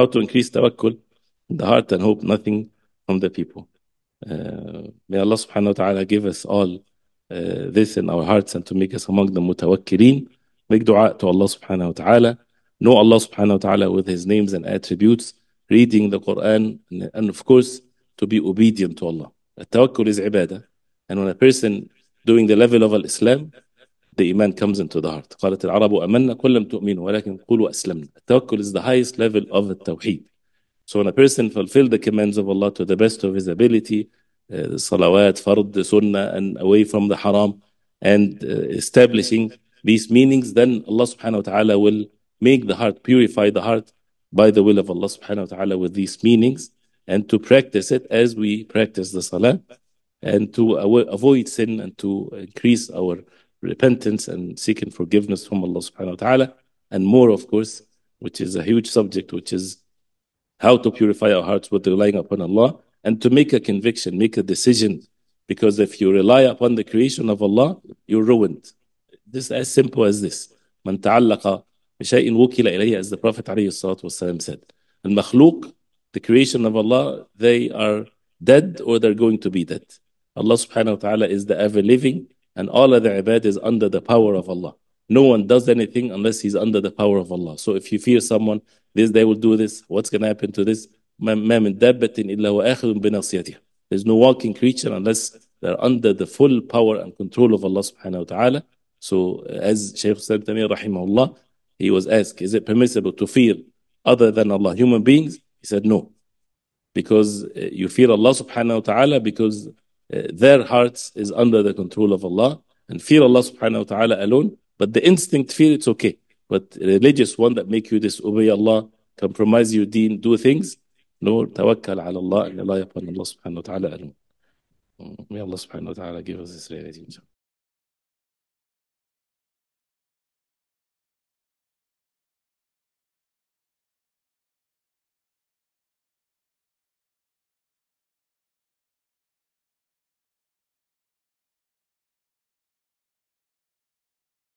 how to increase tawakkul in the heart and hope nothing from the people. Uh, may Allah subhanahu wa ta'ala give us all uh, this in our hearts and to make us among the mutawakkireen. Make dua to Allah subhanahu wa ta'ala. Know Allah subhanahu wa ta'ala with His names and attributes, reading the Quran, and, and of course, to be obedient to Allah. Tawakkul is ibadah. And when a person doing the level of Islam, the iman comes into the heart قالت العرب أمنا كل لم تؤمنوا ولكن قولوا أسلمنا التوكل is the highest level of the tawheed so when a person fulfills the commands of Allah to the best of his ability uh, salawat, the sunnah and away from the haram and uh, establishing these meanings then Allah subhanahu wa ta'ala will make the heart purify the heart by the will of Allah subhanahu wa ta'ala with these meanings and to practice it as we practice the salah and to avoid sin and to increase our repentance and seeking forgiveness from Allah subhanahu wa ta'ala, and more, of course, which is a huge subject, which is how to purify our hearts with relying upon Allah and to make a conviction, make a decision. Because if you rely upon the creation of Allah, you're ruined. This is as simple as this. من تعلق بشيء وكل إليه as the Prophet عليه الصلاة والسلام said. the creation of Allah, they are dead or they're going to be dead. Allah subhanahu wa ta'ala is the ever living and all other ibad is under the power of Allah. No one does anything unless he's under the power of Allah. So if you fear someone, this they will do this, what's going to happen to this? There's no walking creature unless they're under the full power and control of Allah subhanahu wa ta'ala. So as Shaykh Sayyid Tamir rahimahullah, he was asked, is it permissible to fear other than Allah, human beings? He said no. Because uh, you fear Allah subhanahu wa ta'ala because uh, their hearts is under the control of Allah and fear Allah subhanahu wa ta'ala alone. But the instinct fear, it's okay. But religious one that make you disobey Allah, compromise your deen, do things, no, tawakkal ala Allah and rely upon Allah subhanahu wa ta'ala alone. Mm, may Allah subhanahu wa ta'ala give us this reality,